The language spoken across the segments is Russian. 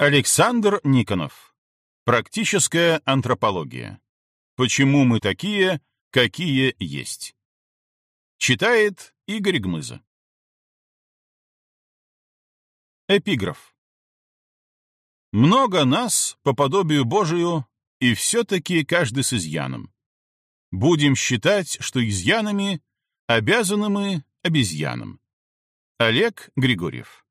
Александр Никонов. Практическая антропология. Почему мы такие, какие есть? Читает Игорь Гмыза. Эпиграф. Много нас, по подобию Божию, и все-таки каждый с изъяном. Будем считать, что изъянами обязаны мы обезьянам. Олег Григорьев.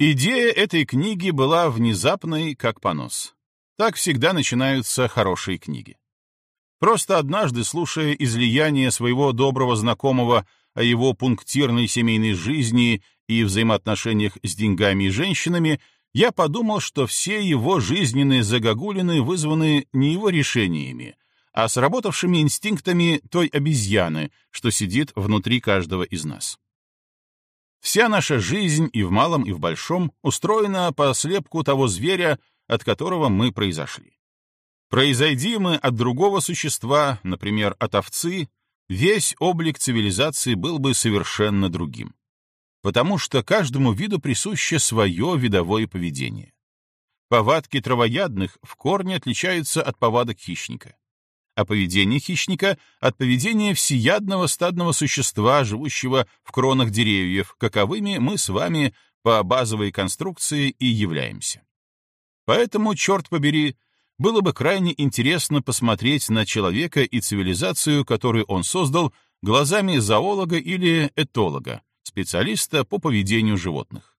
Идея этой книги была внезапной, как понос. Так всегда начинаются хорошие книги. Просто однажды, слушая излияние своего доброго знакомого о его пунктирной семейной жизни и взаимоотношениях с деньгами и женщинами, я подумал, что все его жизненные загогулины вызваны не его решениями, а сработавшими инстинктами той обезьяны, что сидит внутри каждого из нас. Вся наша жизнь и в малом, и в большом устроена по слепку того зверя, от которого мы произошли. Произойди мы от другого существа, например, от овцы, весь облик цивилизации был бы совершенно другим. Потому что каждому виду присуще свое видовое поведение. Повадки травоядных в корне отличаются от повадок хищника. О поведении хищника — от поведения всеядного стадного существа, живущего в кронах деревьев, каковыми мы с вами по базовой конструкции и являемся. Поэтому, черт побери, было бы крайне интересно посмотреть на человека и цивилизацию, которую он создал, глазами зоолога или этолога, специалиста по поведению животных.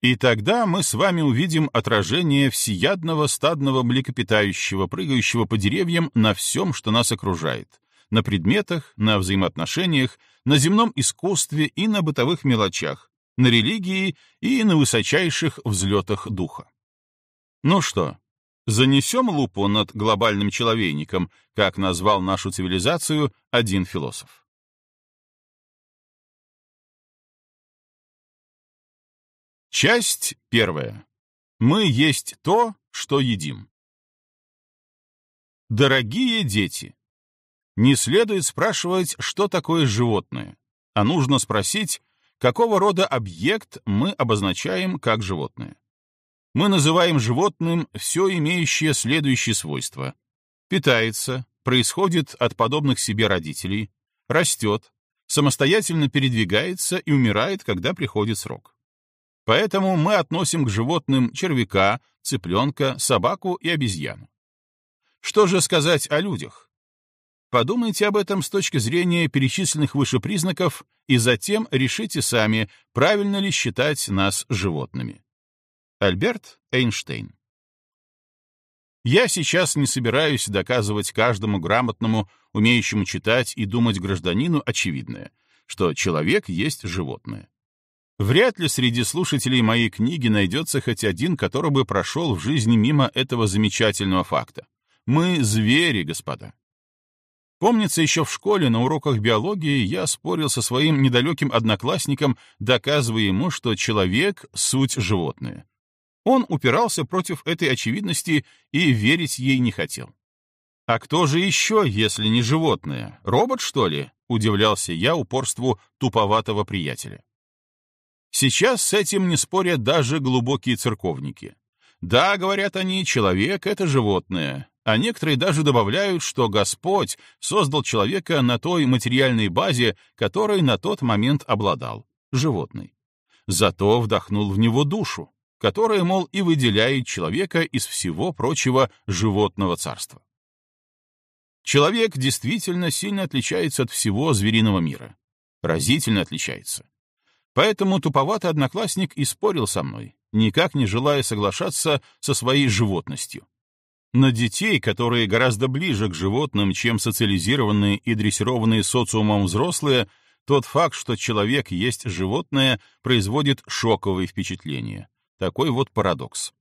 И тогда мы с вами увидим отражение всеядного стадного млекопитающего, прыгающего по деревьям на всем, что нас окружает. На предметах, на взаимоотношениях, на земном искусстве и на бытовых мелочах, на религии и на высочайших взлетах духа. Ну что, занесем лупу над глобальным человейником, как назвал нашу цивилизацию один философ. Часть первая. Мы есть то, что едим. Дорогие дети, не следует спрашивать, что такое животное, а нужно спросить, какого рода объект мы обозначаем как животное. Мы называем животным все имеющее следующие свойства. Питается, происходит от подобных себе родителей, растет, самостоятельно передвигается и умирает, когда приходит срок. Поэтому мы относим к животным червяка, цыпленка, собаку и обезьяну. Что же сказать о людях? Подумайте об этом с точки зрения перечисленных выше признаков и затем решите сами, правильно ли считать нас животными. Альберт Эйнштейн Я сейчас не собираюсь доказывать каждому грамотному, умеющему читать и думать гражданину очевидное, что человек есть животное. Вряд ли среди слушателей моей книги найдется хоть один, который бы прошел в жизни мимо этого замечательного факта. Мы звери, господа. Помнится, еще в школе на уроках биологии я спорил со своим недалеким одноклассником, доказывая ему, что человек — суть животное. Он упирался против этой очевидности и верить ей не хотел. «А кто же еще, если не животное? Робот, что ли?» — удивлялся я упорству туповатого приятеля. Сейчас с этим не спорят даже глубокие церковники. Да, говорят они, человек — это животное, а некоторые даже добавляют, что Господь создал человека на той материальной базе, которой на тот момент обладал — животный. Зато вдохнул в него душу, которая, мол, и выделяет человека из всего прочего животного царства. Человек действительно сильно отличается от всего звериного мира. Разительно отличается. Поэтому туповатый одноклассник и спорил со мной, никак не желая соглашаться со своей животностью. На детей, которые гораздо ближе к животным, чем социализированные и дрессированные социумом взрослые, тот факт, что человек есть животное, производит шоковые впечатления. Такой вот парадокс.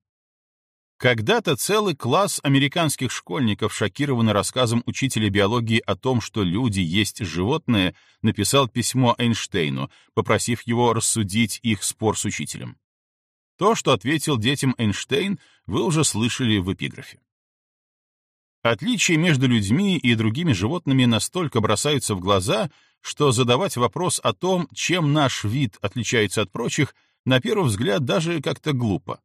Когда-то целый класс американских школьников, шокированный рассказом учителя биологии о том, что люди есть животные, написал письмо Эйнштейну, попросив его рассудить их спор с учителем. То, что ответил детям Эйнштейн, вы уже слышали в эпиграфе. Отличия между людьми и другими животными настолько бросаются в глаза, что задавать вопрос о том, чем наш вид отличается от прочих, на первый взгляд даже как-то глупо.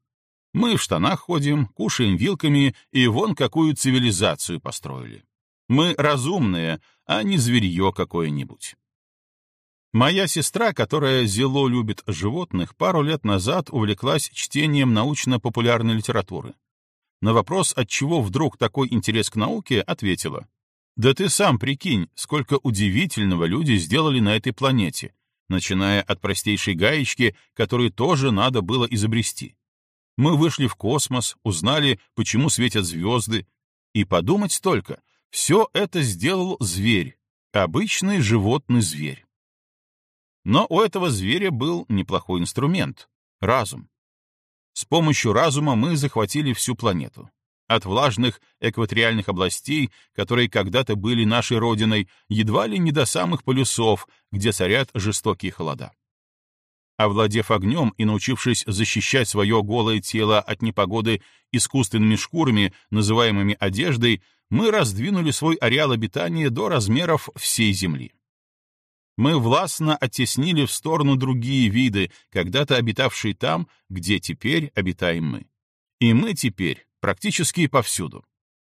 Мы в штанах ходим, кушаем вилками и вон какую цивилизацию построили. Мы разумные, а не зверье какое-нибудь. Моя сестра, которая зело любит животных, пару лет назад увлеклась чтением научно-популярной литературы. На вопрос, от чего вдруг такой интерес к науке, ответила. «Да ты сам прикинь, сколько удивительного люди сделали на этой планете, начиная от простейшей гаечки, которую тоже надо было изобрести. Мы вышли в космос, узнали, почему светят звезды. И подумать только, все это сделал зверь, обычный животный зверь. Но у этого зверя был неплохой инструмент — разум. С помощью разума мы захватили всю планету. От влажных экваториальных областей, которые когда-то были нашей родиной, едва ли не до самых полюсов, где царят жестокие холода овладев огнем и научившись защищать свое голое тело от непогоды искусственными шкурами, называемыми одеждой, мы раздвинули свой ареал обитания до размеров всей Земли. Мы властно оттеснили в сторону другие виды, когда-то обитавшие там, где теперь обитаем мы. И мы теперь практически повсюду.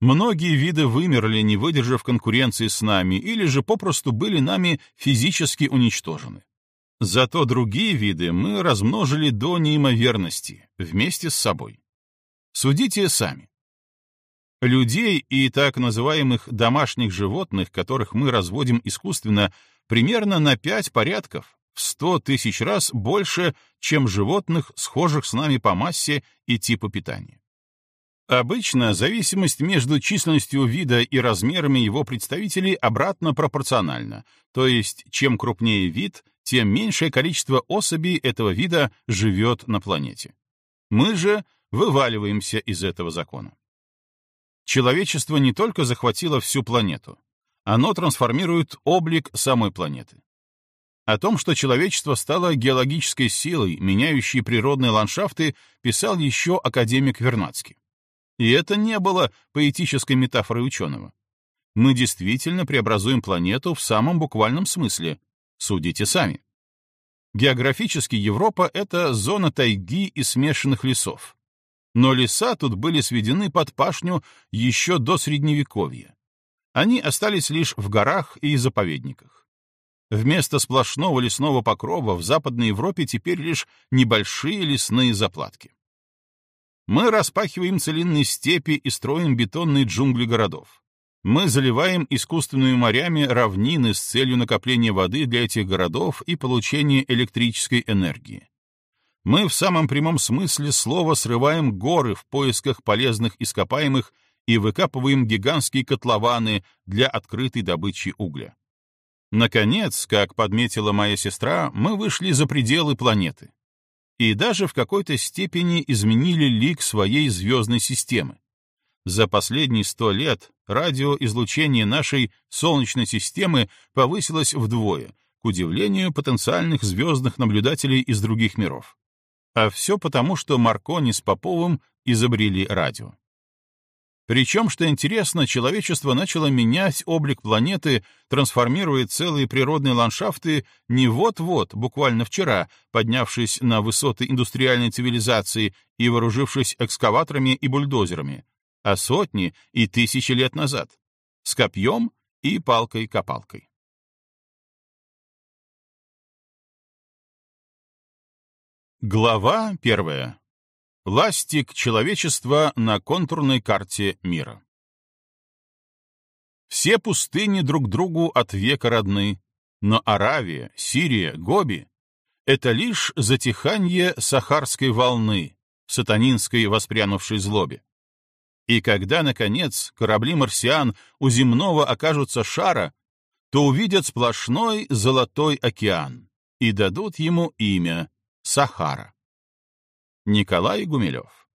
Многие виды вымерли, не выдержав конкуренции с нами, или же попросту были нами физически уничтожены. Зато другие виды мы размножили до неимоверности, вместе с собой. Судите сами. Людей и так называемых домашних животных, которых мы разводим искусственно, примерно на пять порядков, в сто тысяч раз больше, чем животных, схожих с нами по массе и типу питания. Обычно зависимость между численностью вида и размерами его представителей обратно пропорциональна, то есть чем крупнее вид, тем меньшее количество особей этого вида живет на планете. Мы же вываливаемся из этого закона. Человечество не только захватило всю планету, оно трансформирует облик самой планеты. О том, что человечество стало геологической силой, меняющей природные ландшафты, писал еще академик Вернадский. И это не было поэтической метафорой ученого. Мы действительно преобразуем планету в самом буквальном смысле, Судите сами. Географически Европа — это зона тайги и смешанных лесов. Но леса тут были сведены под пашню еще до Средневековья. Они остались лишь в горах и заповедниках. Вместо сплошного лесного покрова в Западной Европе теперь лишь небольшие лесные заплатки. Мы распахиваем целинные степи и строим бетонные джунгли городов мы заливаем искусственными морями равнины с целью накопления воды для этих городов и получения электрической энергии. Мы в самом прямом смысле слова срываем горы в поисках полезных ископаемых и выкапываем гигантские котлованы для открытой добычи угля. Наконец, как подметила моя сестра, мы вышли за пределы планеты. И даже в какой-то степени изменили лик своей звездной системы за последние сто лет радиоизлучение нашей Солнечной системы повысилось вдвое, к удивлению потенциальных звездных наблюдателей из других миров. А все потому, что Маркони с Поповым изобрели радио. Причем, что интересно, человечество начало менять облик планеты, трансформируя целые природные ландшафты не вот-вот, буквально вчера, поднявшись на высоты индустриальной цивилизации и вооружившись экскаваторами и бульдозерами, а сотни и тысячи лет назад, с копьем и палкой-копалкой. Глава первая. Ластик человечества на контурной карте мира. Все пустыни друг другу от века родны, но Аравия, Сирия, Гоби — это лишь затихание сахарской волны, сатанинской воспрянувшей злобе. И когда, наконец, корабли марсиан у земного окажутся шара, то увидят сплошной золотой океан и дадут ему имя Сахара. Николай Гумилев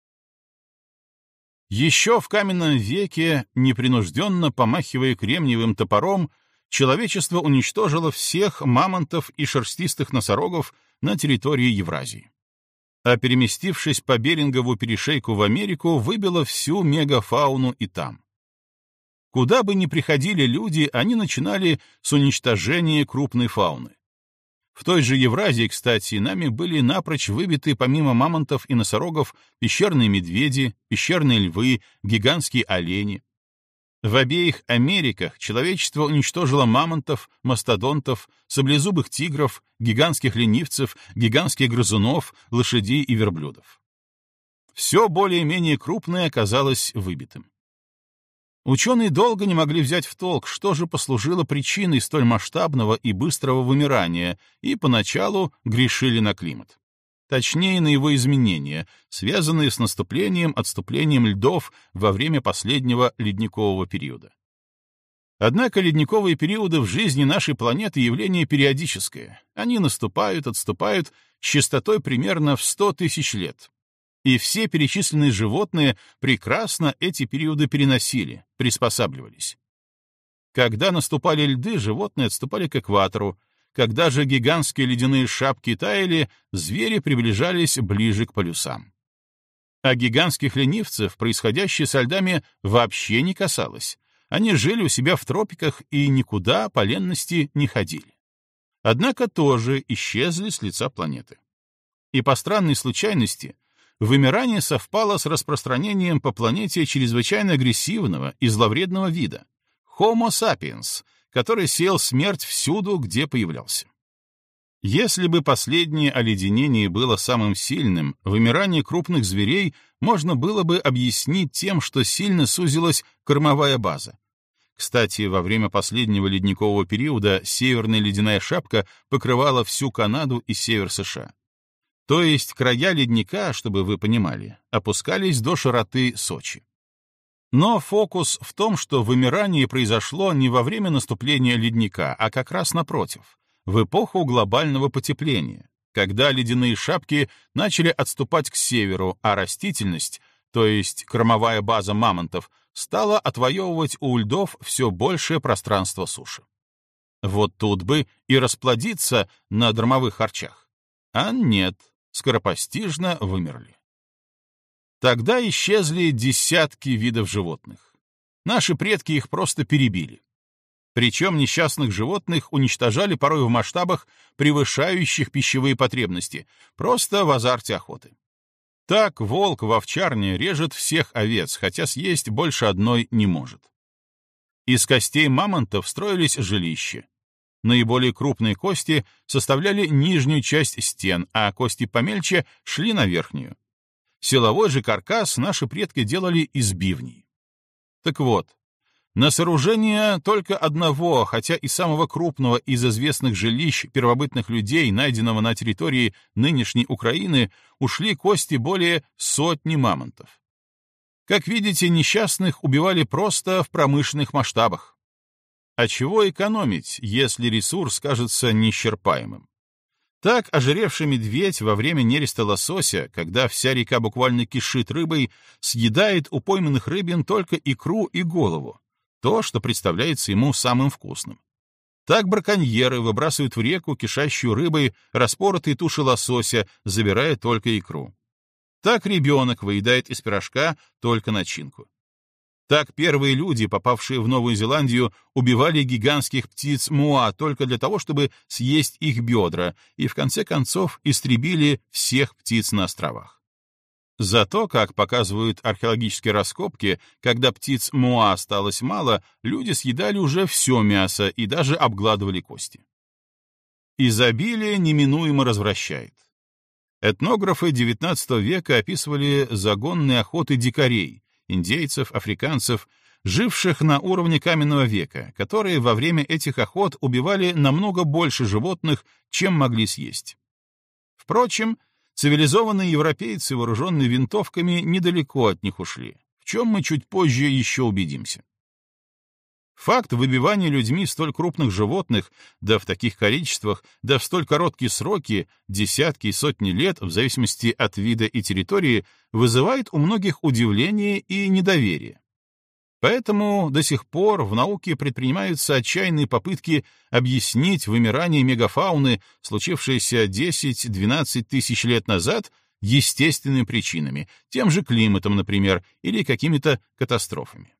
Еще в каменном веке, непринужденно помахивая кремниевым топором, человечество уничтожило всех мамонтов и шерстистых носорогов на территории Евразии а переместившись по Берингову перешейку в Америку, выбила всю мегафауну и там. Куда бы ни приходили люди, они начинали с уничтожения крупной фауны. В той же Евразии, кстати, нами были напрочь выбиты помимо мамонтов и носорогов пещерные медведи, пещерные львы, гигантские олени. В обеих Америках человечество уничтожило мамонтов, мастодонтов, саблезубых тигров, гигантских ленивцев, гигантских грызунов, лошадей и верблюдов. Все более-менее крупное оказалось выбитым. Ученые долго не могли взять в толк, что же послужило причиной столь масштабного и быстрого вымирания, и поначалу грешили на климат точнее на его изменения, связанные с наступлением-отступлением льдов во время последнего ледникового периода. Однако ледниковые периоды в жизни нашей планеты явление периодическое. Они наступают, отступают с частотой примерно в 100 тысяч лет. И все перечисленные животные прекрасно эти периоды переносили, приспосабливались. Когда наступали льды, животные отступали к экватору, когда же гигантские ледяные шапки таяли, звери приближались ближе к полюсам. А гигантских ленивцев происходящее со льдами вообще не касалось. Они жили у себя в тропиках и никуда по ленности не ходили. Однако тоже исчезли с лица планеты. И по странной случайности — вымирание совпало с распространением по планете чрезвычайно агрессивного и зловредного вида — Homo sapiens, который сеял смерть всюду, где появлялся. Если бы последнее оледенение было самым сильным, вымирание крупных зверей можно было бы объяснить тем, что сильно сузилась кормовая база. Кстати, во время последнего ледникового периода северная ледяная шапка покрывала всю Канаду и север США. То есть края ледника, чтобы вы понимали, опускались до широты Сочи. Но фокус в том, что вымирание произошло не во время наступления ледника, а как раз напротив, в эпоху глобального потепления, когда ледяные шапки начали отступать к северу, а растительность, то есть кормовая база мамонтов, стала отвоевывать у льдов все большее пространство суши. Вот тут бы и расплодиться на дромовых харчах. А нет, скоропостижно вымерли. Тогда исчезли десятки видов животных. Наши предки их просто перебили. Причем несчастных животных уничтожали порой в масштабах, превышающих пищевые потребности, просто в азарте охоты. Так волк в овчарне режет всех овец, хотя съесть больше одной не может. Из костей мамонтов строились жилища. Наиболее крупные кости составляли нижнюю часть стен, а кости помельче шли на верхнюю. Силовой же каркас наши предки делали из бивней. Так вот, на сооружение только одного, хотя и самого крупного из известных жилищ первобытных людей, найденного на территории нынешней Украины, ушли кости более сотни мамонтов. Как видите, несчастных убивали просто в промышленных масштабах. А чего экономить, если ресурс кажется неисчерпаемым? Так ожиревший медведь во время нереста лосося, когда вся река буквально кишит рыбой, съедает у пойманных рыбин только икру и голову, то, что представляется ему самым вкусным. Так браконьеры выбрасывают в реку кишащую рыбой распоротые туши лосося, забирая только икру. Так ребенок выедает из пирожка только начинку. Так первые люди, попавшие в Новую Зеландию, убивали гигантских птиц муа только для того, чтобы съесть их бедра, и в конце концов истребили всех птиц на островах. Зато, как показывают археологические раскопки, когда птиц муа осталось мало, люди съедали уже все мясо и даже обгладывали кости. Изобилие неминуемо развращает. Этнографы XIX века описывали загонные охоты дикарей, индейцев, африканцев, живших на уровне каменного века, которые во время этих охот убивали намного больше животных, чем могли съесть. Впрочем, цивилизованные европейцы, вооруженные винтовками, недалеко от них ушли, в чем мы чуть позже еще убедимся. Факт выбивания людьми столь крупных животных, да в таких количествах, да в столь короткие сроки, десятки и сотни лет, в зависимости от вида и территории, вызывает у многих удивление и недоверие. Поэтому до сих пор в науке предпринимаются отчаянные попытки объяснить вымирание мегафауны, случившееся 10-12 тысяч лет назад, естественными причинами, тем же климатом, например, или какими-то катастрофами.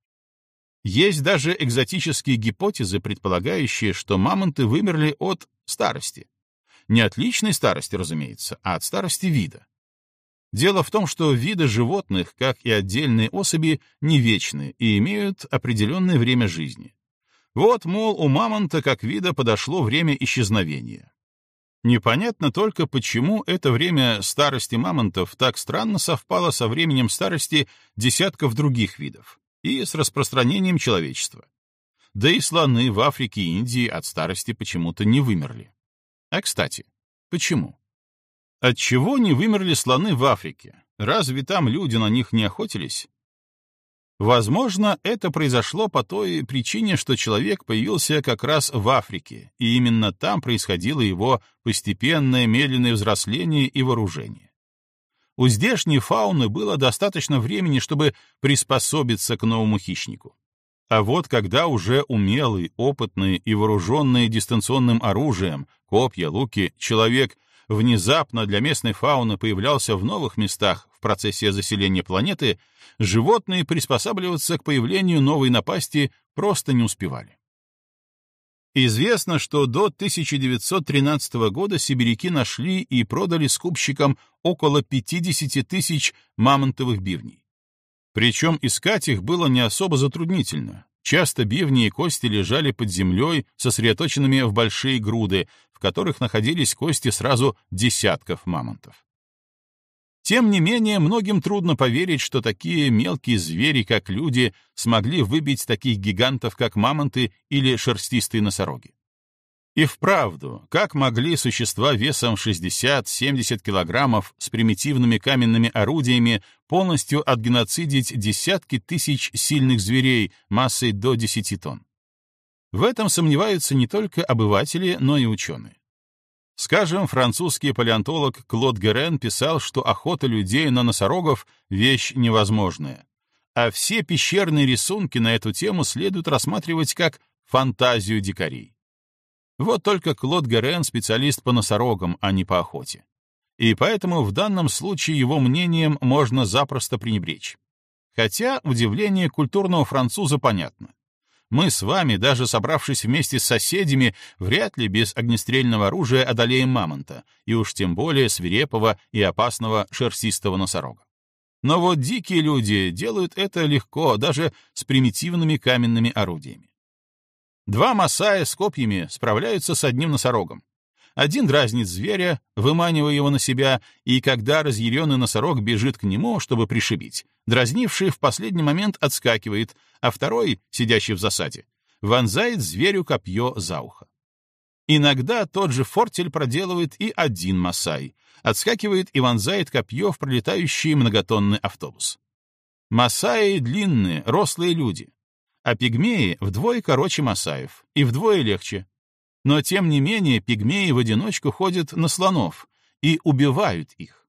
Есть даже экзотические гипотезы, предполагающие, что мамонты вымерли от старости. Не от личной старости, разумеется, а от старости вида. Дело в том, что виды животных, как и отдельные особи, не вечны и имеют определенное время жизни. Вот, мол, у мамонта как вида подошло время исчезновения. Непонятно только, почему это время старости мамонтов так странно совпало со временем старости десятков других видов и с распространением человечества. Да и слоны в Африке и Индии от старости почему-то не вымерли. А кстати, почему? Отчего не вымерли слоны в Африке? Разве там люди на них не охотились? Возможно, это произошло по той причине, что человек появился как раз в Африке, и именно там происходило его постепенное медленное взросление и вооружение. У здешней фауны было достаточно времени, чтобы приспособиться к новому хищнику. А вот когда уже умелый, опытный и вооруженный дистанционным оружием, копья, луки, человек внезапно для местной фауны появлялся в новых местах в процессе заселения планеты, животные приспосабливаться к появлению новой напасти просто не успевали. Известно, что до 1913 года сибиряки нашли и продали скупщикам около 50 тысяч мамонтовых бивней. Причем искать их было не особо затруднительно. Часто бивни и кости лежали под землей, сосредоточенными в большие груды, в которых находились кости сразу десятков мамонтов. Тем не менее, многим трудно поверить, что такие мелкие звери, как люди, смогли выбить таких гигантов, как мамонты или шерстистые носороги. И вправду, как могли существа весом 60-70 килограммов с примитивными каменными орудиями полностью отгеноцидить десятки тысяч сильных зверей массой до 10 тонн? В этом сомневаются не только обыватели, но и ученые. Скажем, французский палеонтолог Клод Герен писал, что охота людей на носорогов — вещь невозможная. А все пещерные рисунки на эту тему следует рассматривать как фантазию дикарей. Вот только Клод Герен специалист по носорогам, а не по охоте. И поэтому в данном случае его мнением можно запросто пренебречь. Хотя удивление культурного француза понятно. Мы с вами, даже собравшись вместе с соседями, вряд ли без огнестрельного оружия одолеем мамонта, и уж тем более свирепого и опасного шерстистого носорога. Но вот дикие люди делают это легко, даже с примитивными каменными орудиями. Два масая с копьями справляются с одним носорогом. Один дразнит зверя, выманивая его на себя, и когда разъяренный носорог бежит к нему, чтобы пришибить, дразнивший в последний момент отскакивает, а второй, сидящий в засаде, вонзает зверю копье за ухо. Иногда тот же фортель проделывает и один Масай, отскакивает и вонзает копье в пролетающий многотонный автобус. Масаи — длинные, рослые люди а пигмеи вдвое короче масаев и вдвое легче. Но тем не менее пигмеи в одиночку ходят на слонов и убивают их.